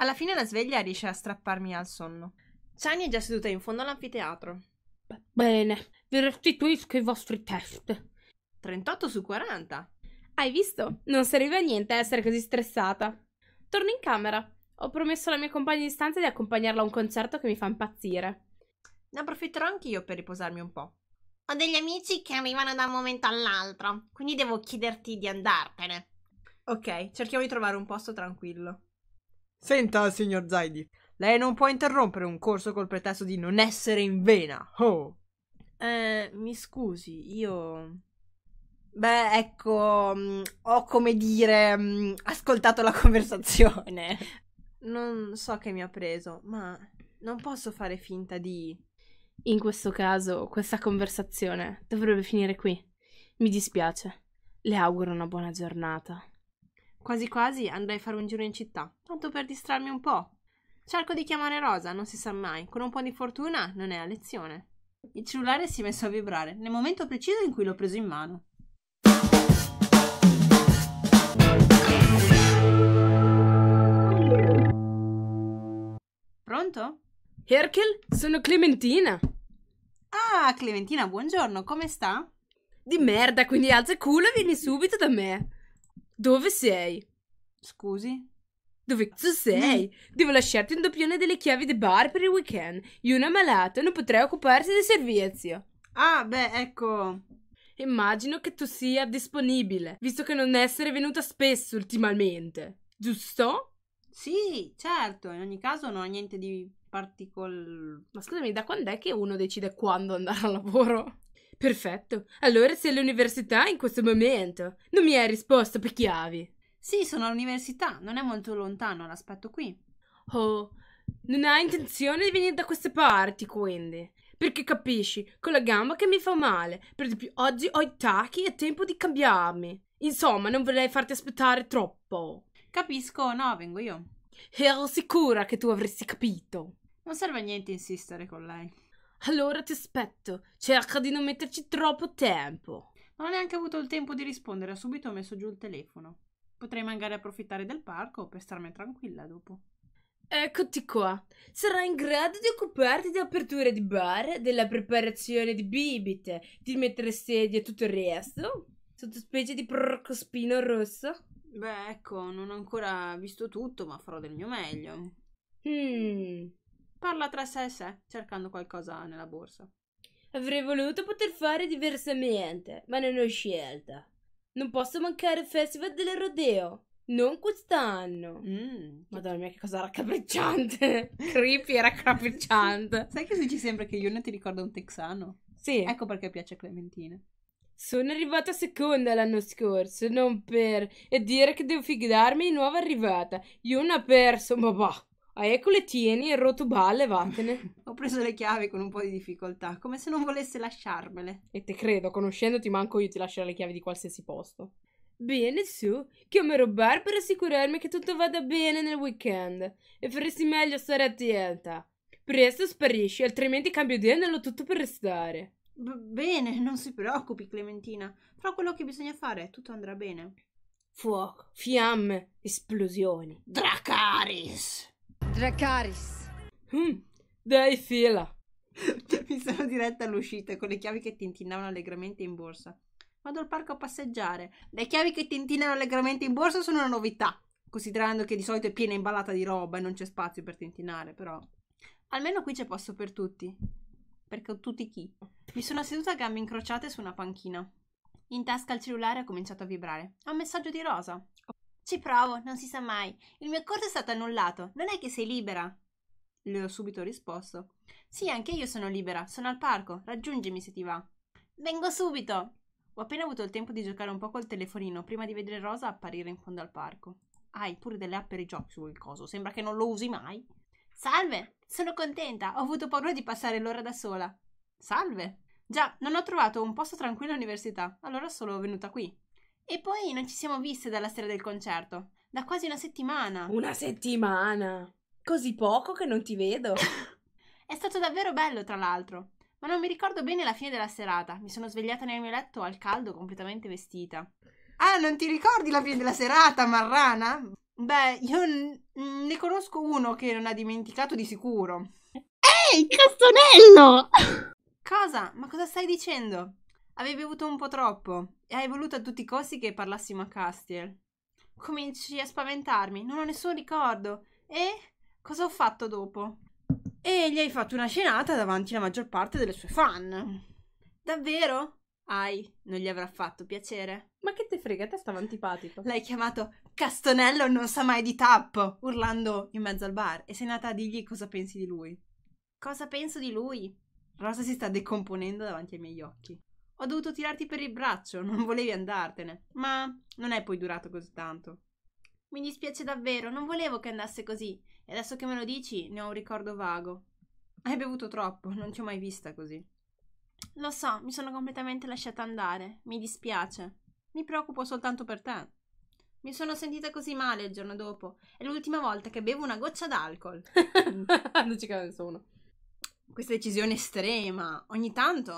Alla fine la sveglia riesce a strapparmi al sonno. Chani è già seduta in fondo all'anfiteatro. Bene, vi restituisco i vostri test. 38 su 40. Hai visto? Non serve a niente essere così stressata. Torno in camera. Ho promesso alla mia compagna di stanza di accompagnarla a un concerto che mi fa impazzire. Ne approfitterò anch'io per riposarmi un po'. Ho degli amici che arrivano da un momento all'altro, quindi devo chiederti di andartene. Ok, cerchiamo di trovare un posto tranquillo. Senta, signor Zaidi, lei non può interrompere un corso col pretesto di non essere in vena. Oh. Eh, mi scusi, io. Beh, ecco, mm, ho come dire, mm, ascoltato la conversazione. Non so che mi ha preso, ma non posso fare finta di. In questo caso, questa conversazione dovrebbe finire qui. Mi dispiace. Le auguro una buona giornata. Quasi quasi andrei a fare un giro in città, tanto per distrarmi un po'. Cerco di chiamare Rosa, non si sa mai, con un po' di fortuna non è a lezione. Il cellulare si è messo a vibrare nel momento preciso in cui l'ho preso in mano. Pronto? Herkel, sono Clementina. Ah, Clementina, buongiorno, come sta? Di merda, quindi alza il culo e vieni subito da me. Dove sei? Scusi? Dove tu sei? Devo lasciarti un doppione delle chiavi di bar per il weekend. Yuna è malata, non potrei occuparsi del servizio. Ah, beh, ecco. Immagino che tu sia disponibile, visto che non essere venuta spesso ultimamente, giusto? Sì, certo, in ogni caso non ho niente di particolare. Ma scusami, da quando è che uno decide quando andare al lavoro? Perfetto. Allora sei all'università in questo momento. Non mi hai risposto per chiavi. Sì, sono all'università. Non è molto lontano, l'aspetto qui. Oh, non hai intenzione di venire da queste parti, quindi? Perché capisci, con la gamba che mi fa male. Per di più, oggi ho i tacchi e è tempo di cambiarmi. Insomma, non vorrei farti aspettare troppo. Capisco, no, vengo io. Ero sicura che tu avresti capito. Non serve a niente insistere con lei. Allora ti aspetto, cerca di non metterci troppo tempo. Non ho neanche avuto il tempo di rispondere, Ho subito messo giù il telefono. Potrei magari approfittare del parco per starmi tranquilla dopo. Eccoti qua. Sarai in grado di occuparti di aperture di bar, della preparazione di bibite, di mettere sedie e tutto il resto? Sotto specie di porcospino rosso? Beh, ecco, non ho ancora visto tutto, ma farò del mio meglio. Hmm. Parla tra sé e sé, cercando qualcosa nella borsa. Avrei voluto poter fare diversamente, ma non ho scelta. Non posso mancare il festival del rodeo. Non quest'anno. Mm. Madonna mia, che cosa raccapricciante. Creepy e raccapricciante. Sai che si dice sempre che Yuna ti ricorda un texano? Sì. Ecco perché piace Clementina. Sono arrivata seconda l'anno scorso, non per... E dire che devo fidarmi di nuova arrivata. Yuna ha perso, ma bah. Ah, ecco le tieni e rotubà, vattene. Ho preso le chiavi con un po' di difficoltà, come se non volesse lasciarmele. E te credo, conoscendoti manco io ti lascerò le chiavi di qualsiasi posto. Bene, su, chiamerò Bar per assicurarmi che tutto vada bene nel weekend. E faresti meglio stare attenta. Presto sparisci, altrimenti cambio idea e nello tutto per restare. B- bene, non si preoccupi, Clementina. Farò quello che bisogna fare, tutto andrà bene. Fuoco, fiamme, esplosioni. Dracaris! Dracaris. Mm, dai fila. Mi sono diretta all'uscita con le chiavi che tintinnavano allegramente in borsa. Vado al parco a passeggiare. Le chiavi che tintinnano allegramente in borsa sono una novità, considerando che di solito è piena imballata di roba e non c'è spazio per tintinare, però. Almeno qui c'è posto per tutti. Perché ho tutti chi? Mi sono seduta a gambe incrociate su una panchina. In tasca il cellulare ha cominciato a vibrare. Ha un messaggio di Rosa. Ci provo, non si sa mai. Il mio corso è stato annullato. Non è che sei libera? Le ho subito risposto. Sì, anche io sono libera. Sono al parco. Raggiungimi se ti va. Vengo subito. Ho appena avuto il tempo di giocare un po' col telefonino prima di vedere Rosa apparire in fondo al parco. Hai ah, pure delle app per i giochi su quel coso, sembra che non lo usi mai. Salve, sono contenta, ho avuto paura di passare l'ora da sola. Salve. Già, non ho trovato un posto tranquillo all'università, allora solo venuta qui. E poi non ci siamo viste dalla sera del concerto. Da quasi una settimana. Una settimana? Così poco che non ti vedo. È stato davvero bello, tra l'altro. Ma non mi ricordo bene la fine della serata. Mi sono svegliata nel mio letto al caldo, completamente vestita. Ah, non ti ricordi la fine della serata, Marrana? Beh, io n- ne conosco uno che non ha dimenticato di sicuro. Ehi, Castonello! Cosa? Ma cosa stai dicendo? Avevi bevuto un po' troppo e hai voluto a tutti i costi che parlassimo a Castiel. Cominci a spaventarmi, non ho nessun ricordo. E cosa ho fatto dopo? E gli hai fatto una scenata davanti alla maggior parte delle sue fan. Davvero? Ai, non gli avrà fatto piacere. Ma che te frega, te stava antipatico. L'hai chiamato Castonello non sa mai di tappo, urlando in mezzo al bar, e sei nata a dirgli cosa pensi di lui. Cosa penso di lui? Rosa si sta decomponendo davanti ai miei occhi. Ho dovuto tirarti per il braccio, non volevi andartene. Ma non è poi durato così tanto. Mi dispiace davvero, non volevo che andasse così. E adesso che me lo dici, ne ho un ricordo vago. Hai bevuto troppo, non ti ho mai vista così. Lo so, mi sono completamente lasciata andare. Mi dispiace. Mi preoccupo soltanto per te. Mi sono sentita così male il giorno dopo. È l'ultima volta che bevo una goccia d'alcol. non ci credo nessuno questa decisione estrema. Ogni tanto,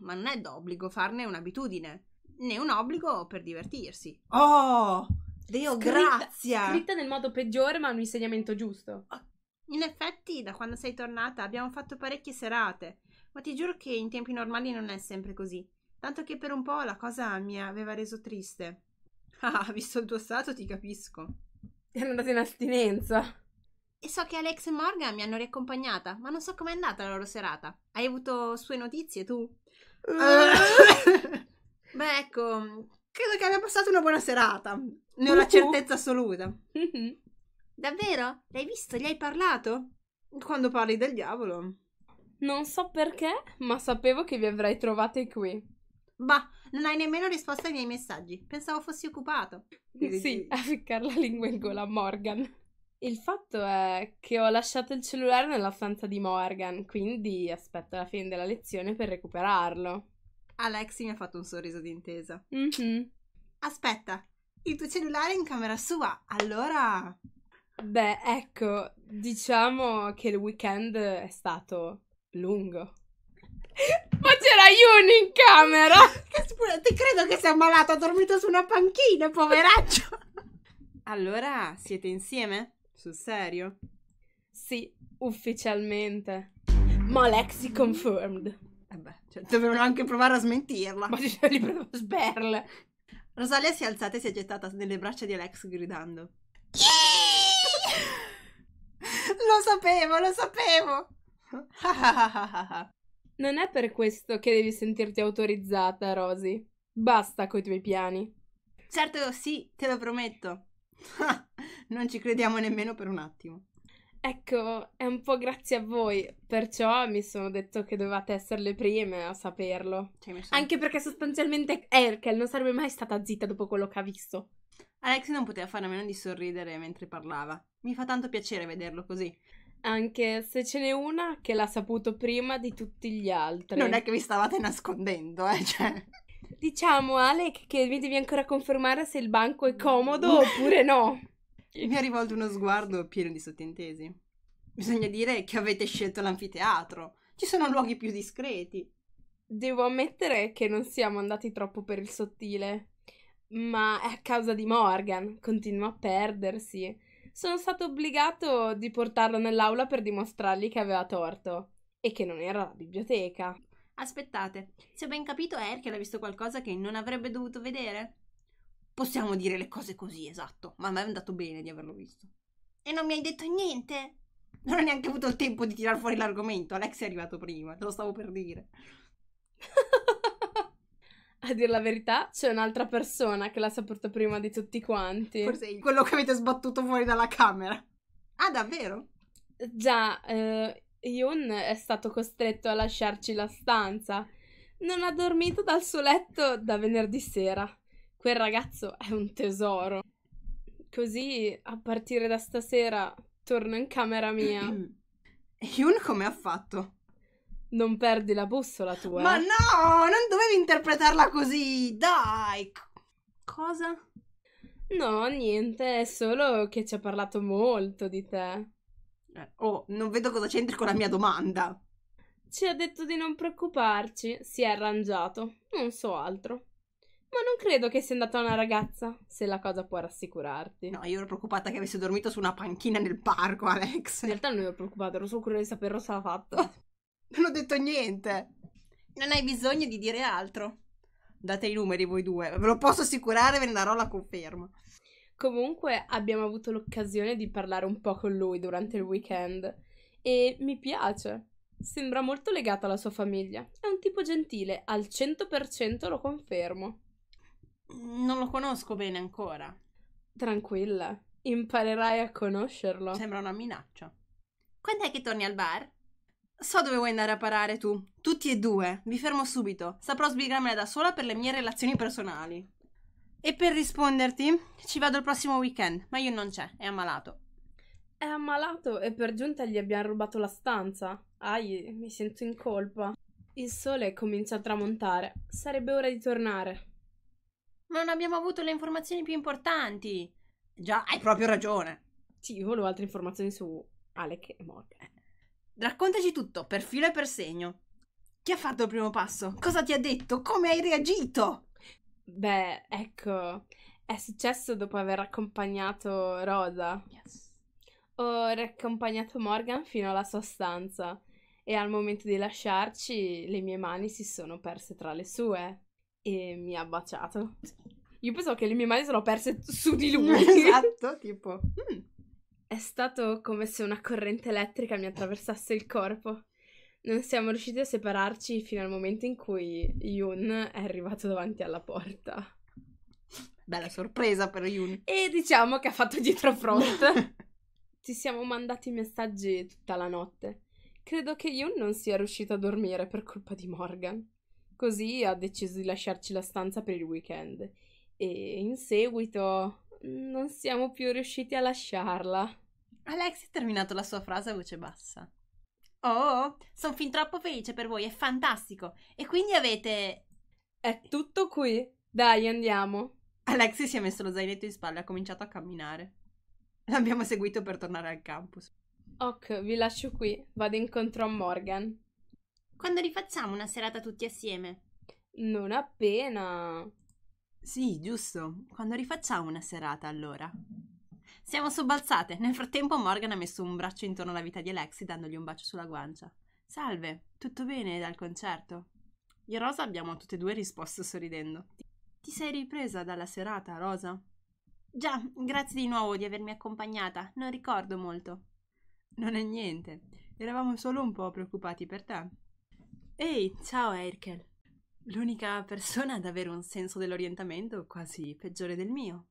ma non è d'obbligo farne un'abitudine, né un obbligo per divertirsi. Oh, Dio, grazie! Scritta nel modo peggiore, ma un insegnamento giusto. Ah, in effetti, da quando sei tornata abbiamo fatto parecchie serate, ma ti giuro che in tempi normali non è sempre così. Tanto che per un po' la cosa mi aveva reso triste. Ah, visto il tuo stato, ti capisco. Ti hanno dato in astinenza. E so che Alex e Morgan mi hanno riaccompagnata, ma non so com'è andata la loro serata. Hai avuto sue notizie tu? Uh. Beh, ecco, credo che abbia passato una buona serata. Ne ho la uh-huh. certezza assoluta. Uh-huh. Davvero? L'hai visto? Gli hai parlato? Quando parli del diavolo. Non so perché, ma sapevo che vi avrei trovate qui. Bah, non hai nemmeno risposto ai miei messaggi. Pensavo fossi occupato. Sì, a ficcare la lingua in gola Morgan. Il fatto è che ho lasciato il cellulare nella stanza di Morgan, quindi aspetto la fine della lezione per recuperarlo. Alexi mi ha fatto un sorriso d'intesa. Mm-hmm. Aspetta, il tuo cellulare è in camera sua, allora... Beh, ecco, diciamo che il weekend è stato lungo. Ma c'era Yuni in camera! Ti credo che sia ammalato, ha dormito su una panchina, poveraccio! allora, siete insieme? Sul serio? Sì, ufficialmente. Ma Lexi confirmed. Vabbè, eh cioè, dovevano anche provare a smentirla. Ma ci sono lì proprio sberle. Rosalia si è alzata e si è gettata nelle braccia di Alex gridando. lo sapevo, lo sapevo! non è per questo che devi sentirti autorizzata, Rosy. Basta coi tuoi piani. Certo, sì, te lo prometto. non ci crediamo nemmeno per un attimo. Ecco, è un po' grazie a voi, perciò mi sono detto che dovevate essere le prime a saperlo. Cioè, Anche perché sostanzialmente Erkel non sarebbe mai stata zitta dopo quello che ha visto. Alex non poteva fare a meno di sorridere mentre parlava. Mi fa tanto piacere vederlo così. Anche se ce n'è una che l'ha saputo prima di tutti gli altri. Non è che vi stavate nascondendo, eh, cioè. Diciamo, Alec, che mi devi ancora confermare se il banco è comodo oppure no mi ha rivolto uno sguardo pieno di sottintesi. Bisogna dire che avete scelto l'anfiteatro. Ci sono luoghi più discreti. Devo ammettere che non siamo andati troppo per il sottile. Ma è a causa di Morgan. Continua a perdersi. Sono stato obbligato di portarlo nell'aula per dimostrargli che aveva torto. E che non era la biblioteca. Aspettate, se ho ben capito, Erkel ha visto qualcosa che non avrebbe dovuto vedere? Possiamo dire le cose così, esatto, ma a è andato bene di averlo visto. E non mi hai detto niente? Non ho neanche avuto il tempo di tirar fuori l'argomento, Alex è arrivato prima, te lo stavo per dire. a dire la verità, c'è un'altra persona che l'ha saputo prima di tutti quanti. Forse io. quello che avete sbattuto fuori dalla camera. Ah, davvero? Già, eh, Yun è stato costretto a lasciarci la stanza. Non ha dormito dal suo letto da venerdì sera quel ragazzo è un tesoro. Così a partire da stasera torno in camera mia. Yun come ha fatto? Non perdi la bussola tua. Ma eh. no, non dovevi interpretarla così, dai. Cosa? No, niente, è solo che ci ha parlato molto di te. Eh, oh, non vedo cosa c'entri con la mia domanda. Ci ha detto di non preoccuparci, si è arrangiato, non so altro. Ma non credo che sia andata una ragazza, se la cosa può rassicurarti. No, io ero preoccupata che avesse dormito su una panchina nel parco, Alex. In realtà non ero preoccupata, ero solo curiosa di saperlo se l'ha fatto. non ho detto niente. Non hai bisogno di dire altro. Date i numeri voi due, ve lo posso assicurare, ve ne darò la conferma. Comunque abbiamo avuto l'occasione di parlare un po' con lui durante il weekend e mi piace. Sembra molto legato alla sua famiglia. È un tipo gentile, al 100% lo confermo. Non lo conosco bene ancora. Tranquilla, imparerai a conoscerlo. Sembra una minaccia. Quando è che torni al bar? So dove vuoi andare a parare tu. Tutti e due. Mi fermo subito. Saprò sbrigarmela da sola per le mie relazioni personali. E per risponderti, ci vado il prossimo weekend, ma io non c'è, è ammalato. È ammalato e per giunta gli abbiamo rubato la stanza. Ai, mi sento in colpa. Il sole comincia a tramontare. Sarebbe ora di tornare. Ma non abbiamo avuto le informazioni più importanti. Già, hai proprio ragione. Sì, io volevo altre informazioni su Alec e Morgan. Eh, raccontaci tutto, per filo e per segno. Chi ha fatto il primo passo? Cosa ti ha detto? Come hai reagito? Beh, ecco, è successo dopo aver accompagnato Rosa. Yes. Ho raccompagnato Morgan fino alla sua stanza e al momento di lasciarci le mie mani si sono perse tra le sue e mi ha baciato. Io pensavo che le mie mani sono perse su di lui. esatto, tipo. Mm. È stato come se una corrente elettrica mi attraversasse il corpo. Non siamo riusciti a separarci fino al momento in cui Yun è arrivato davanti alla porta. Bella sorpresa per Yun. E diciamo che ha fatto dietro front. Ci siamo mandati messaggi tutta la notte. Credo che Yun non sia riuscito a dormire per colpa di Morgan. Così ha deciso di lasciarci la stanza per il weekend e in seguito mm, non siamo più riusciti a lasciarla. Alex ha terminato la sua frase a voce bassa. Oh, sono fin troppo felice per voi, è fantastico. E quindi avete... È tutto qui. Dai, andiamo. Alexi si è messo lo zainetto in spalla e ha cominciato a camminare. L'abbiamo seguito per tornare al campus. Ok, vi lascio qui. Vado incontro a Morgan. Quando rifacciamo una serata tutti assieme? Non appena. Sì, giusto. Quando rifacciamo una serata, allora. Siamo sobbalzate. Nel frattempo Morgan ha messo un braccio intorno alla vita di Alexi, dandogli un bacio sulla guancia. Salve, tutto bene dal concerto? Io e Rosa abbiamo tutte e due risposto sorridendo. Ti sei ripresa dalla serata, Rosa? Già, grazie di nuovo di avermi accompagnata. Non ricordo molto. Non è niente. Eravamo solo un po' preoccupati per te. Ehi, ciao Erkel. L'unica persona ad avere un senso dell'orientamento quasi peggiore del mio.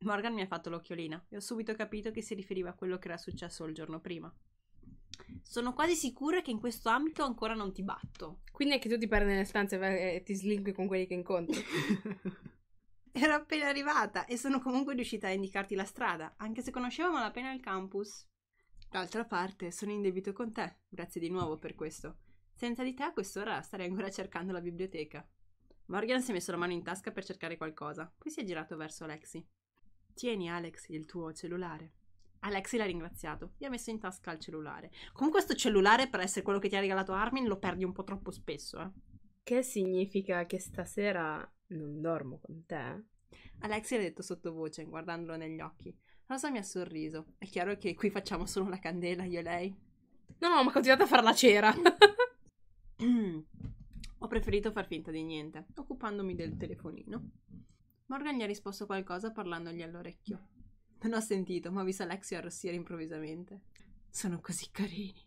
Morgan mi ha fatto l'occhiolina e ho subito capito che si riferiva a quello che era successo il giorno prima. Sono quasi sicura che in questo ambito ancora non ti batto. Quindi è che tu ti perdi nelle stanze e ti slinqui con quelli che incontri. Ero appena arrivata e sono comunque riuscita a indicarti la strada, anche se conoscevo malapena il campus. D'altra parte, sono in debito con te, grazie di nuovo per questo. Senza di te a quest'ora starei ancora cercando la biblioteca. Morgan si è messo la mano in tasca per cercare qualcosa, poi si è girato verso Alexi. Tieni, Alex, il tuo cellulare. Alexi l'ha ringraziato, gli ha messo in tasca il cellulare. Con questo cellulare, per essere quello che ti ha regalato Armin, lo perdi un po' troppo spesso, eh. Che significa che stasera non dormo con te? Alexi l'ha detto sottovoce, guardandolo negli occhi. Rosa mi ha sorriso. È chiaro che qui facciamo solo la candela, io e lei. No, no, ma continuate a fare la cera. Ho preferito far finta di niente, occupandomi del telefonino. Morgan gli ha risposto qualcosa parlandogli all'orecchio. Non ho sentito, ma ho visto Alexio arrossire improvvisamente. Sono così carini.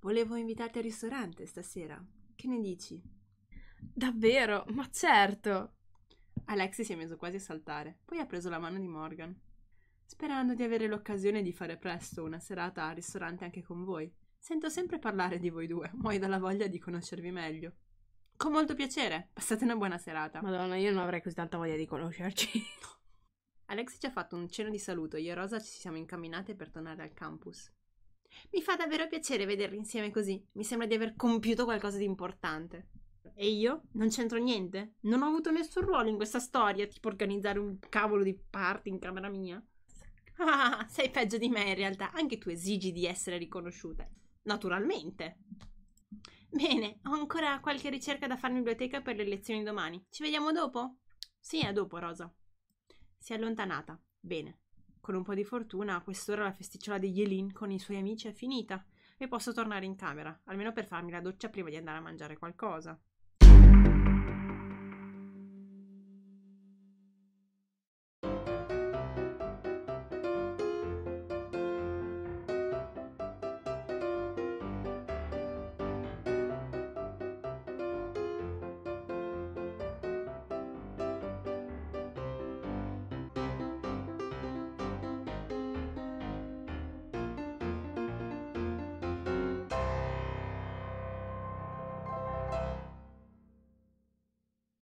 Volevo invitarti al ristorante stasera. Che ne dici? Davvero? Ma certo! Alexi si è messo quasi a saltare, poi ha preso la mano di Morgan. Sperando di avere l'occasione di fare presto una serata al ristorante anche con voi, Sento sempre parlare di voi due, muoio dalla voglia di conoscervi meglio. Con molto piacere, passate una buona serata. Madonna, io non avrei così tanta voglia di conoscerci. Alex ci ha fatto un cenno di saluto, io e Rosa ci siamo incamminate per tornare al campus. Mi fa davvero piacere vederli insieme così, mi sembra di aver compiuto qualcosa di importante. E io? Non c'entro niente? Non ho avuto nessun ruolo in questa storia, tipo organizzare un cavolo di party in camera mia? Ah, sei peggio di me in realtà, anche tu esigi di essere riconosciuta. Naturalmente. Bene, ho ancora qualche ricerca da fare in biblioteca per le lezioni domani. Ci vediamo dopo? Sì, a dopo, Rosa. Si è allontanata. Bene. Con un po' di fortuna, a quest'ora la festicciola di Yelin con i suoi amici è finita e posso tornare in camera, almeno per farmi la doccia prima di andare a mangiare qualcosa.